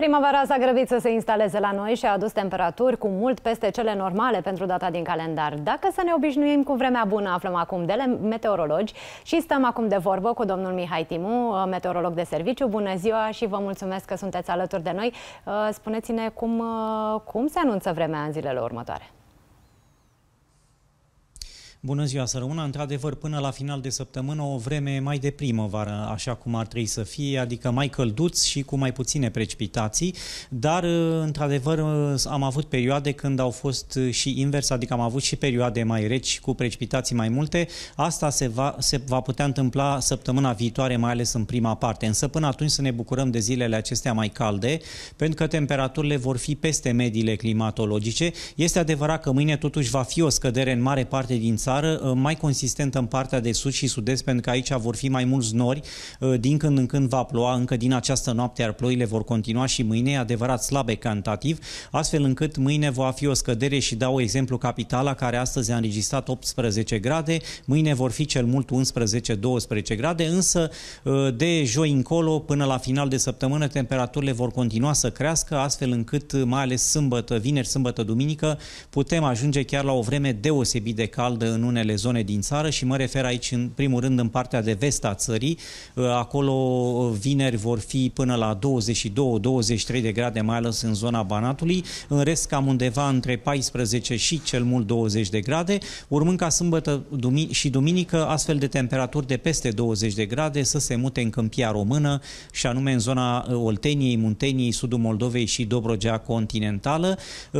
Primăvara s-a grăbit să se instaleze la noi și a adus temperaturi cu mult peste cele normale pentru data din calendar. Dacă să ne obișnuim cu vremea bună, aflăm acum de meteorologi și stăm acum de vorbă cu domnul Mihai Timu, meteorolog de serviciu. Bună ziua și vă mulțumesc că sunteți alături de noi. Uh, spuneți-ne cum, uh, cum se anunță vremea în zilele următoare. Bună ziua, Sărăuna! Într-adevăr, până la final de săptămână o vreme mai de primăvară, așa cum ar trebui să fie, adică mai călduț și cu mai puține precipitații, dar, într-adevăr, am avut perioade când au fost și invers, adică am avut și perioade mai reci cu precipitații mai multe. Asta se va, se va putea întâmpla săptămâna viitoare, mai ales în prima parte. Însă, până atunci să ne bucurăm de zilele acestea mai calde, pentru că temperaturile vor fi peste mediile climatologice. Este adevărat că mâine totuși va fi o scădere în mare parte din țară, țară, uh, mai consistentă în partea de sud și sud-est, pentru că aici vor fi mai mulți nori. Uh, din când în când va ploua, încă din această noapte, iar ploile vor continua și mâine, adevărat slabe cantativ, astfel încât mâine va fi o scădere și dau exemplu capitala, care astăzi a înregistrat 18 grade, mâine vor fi cel mult 11-12 grade, însă uh, de joi încolo, până la final de săptămână, temperaturile vor continua să crească, astfel încât, mai ales sâmbătă, vineri, sâmbătă, duminică, putem ajunge chiar la o vreme deosebit de caldă în în unele zone din țară și mă refer aici în primul rând în partea de vest a țării. Uh, acolo uh, vineri vor fi până la 22-23 de grade, mai ales în zona Banatului. În rest cam undeva între 14 și cel mult 20 de grade, urmând ca sâmbătă și duminică astfel de temperaturi de peste 20 de grade să se mute în câmpia română și anume în zona uh, Olteniei, Munteniei, Sudul Moldovei și Dobrogea continentală.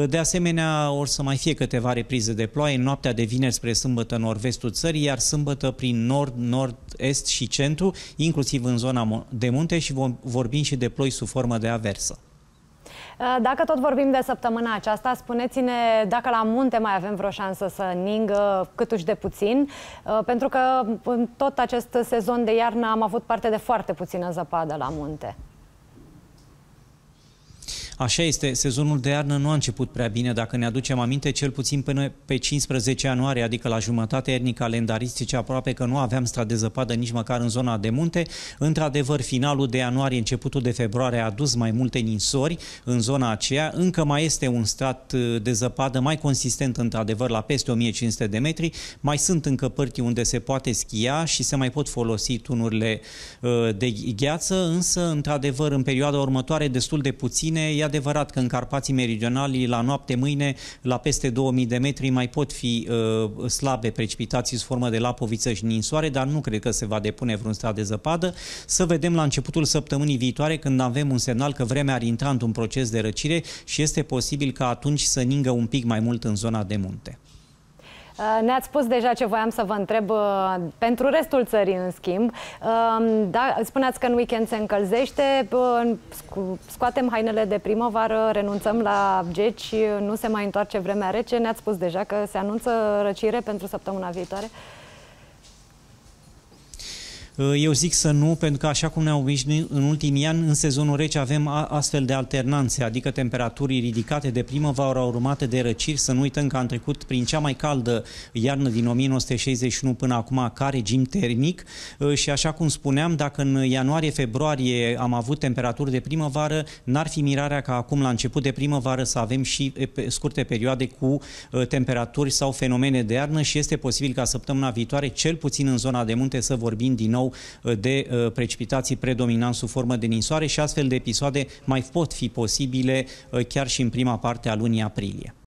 De asemenea, or să mai fie câteva reprize de ploaie în noaptea de vineri spre sâmbătă sâmbătă în nord-vestul țării, iar sâmbătă prin nord, nord-est și centru, inclusiv în zona de munte și vom, vorbim și de ploi sub formă de aversă. Uh, dacă tot vorbim de săptămâna aceasta, spuneți-ne dacă la munte mai avem vreo șansă să ningă câtuși de puțin, uh, pentru că în tot acest sezon de iarnă am avut parte de foarte puțină zăpadă la munte. Așa este, sezonul de iarnă nu a început prea bine, dacă ne aducem aminte, cel puțin până pe 15 ianuarie, adică la jumătatea iernii calendaristice, aproape că nu aveam strat de zăpadă nici măcar în zona de munte. Într-adevăr, finalul de ianuarie, începutul de februarie a adus mai multe ninsori în zona aceea. Încă mai este un strat uh, de zăpadă mai consistent, într-adevăr, la peste 1500 de metri. Mai sunt încă părți unde se poate schia și se mai pot folosi tunurile uh, de gheață, însă, într-adevăr, în perioada următoare destul de puține, ea adevărat că în Carpații Meridionali, la noapte mâine, la peste 2000 de metri, mai pot fi uh, slabe precipitații sub formă de lapoviță și ninsoare, dar nu cred că se va depune vreun strat de zăpadă. Să vedem la începutul săptămânii viitoare, când avem un semnal că vremea ar intra într-un proces de răcire și este posibil ca atunci să ningă un pic mai mult în zona de munte. Uh, ne-ați spus deja ce voiam să vă întreb uh, pentru restul țării, în schimb. Um, da, spuneați că în weekend se încălzește, uh, scoatem hainele de primăvară, renunțăm la geci, nu se mai întoarce vremea rece. Ne-ați spus deja că se anunță răcire pentru săptămâna viitoare. Ă, eu zic să nu, pentru că așa cum ne-au obișnuit în ultimii ani, în sezonul rece avem astfel de alternanțe, adică temperaturi ridicate de primăvară urmate de răciri. Să nu uităm că am trecut prin cea mai caldă iarnă din 1961 până acum ca regim termic ă, și așa cum spuneam, dacă în ianuarie-februarie am avut temperaturi de primăvară, n-ar fi mirarea ca acum la început de primăvară să avem și scurte perioade cu ă, temperaturi sau fenomene de iarnă și este posibil ca săptămâna viitoare, cel puțin în zona de munte, să vorbim din nou Uh, de uh, precipitații predominant sub formă de ninsoare și astfel de episoade mai pot fi posibile uh, chiar și în prima parte a lunii aprilie.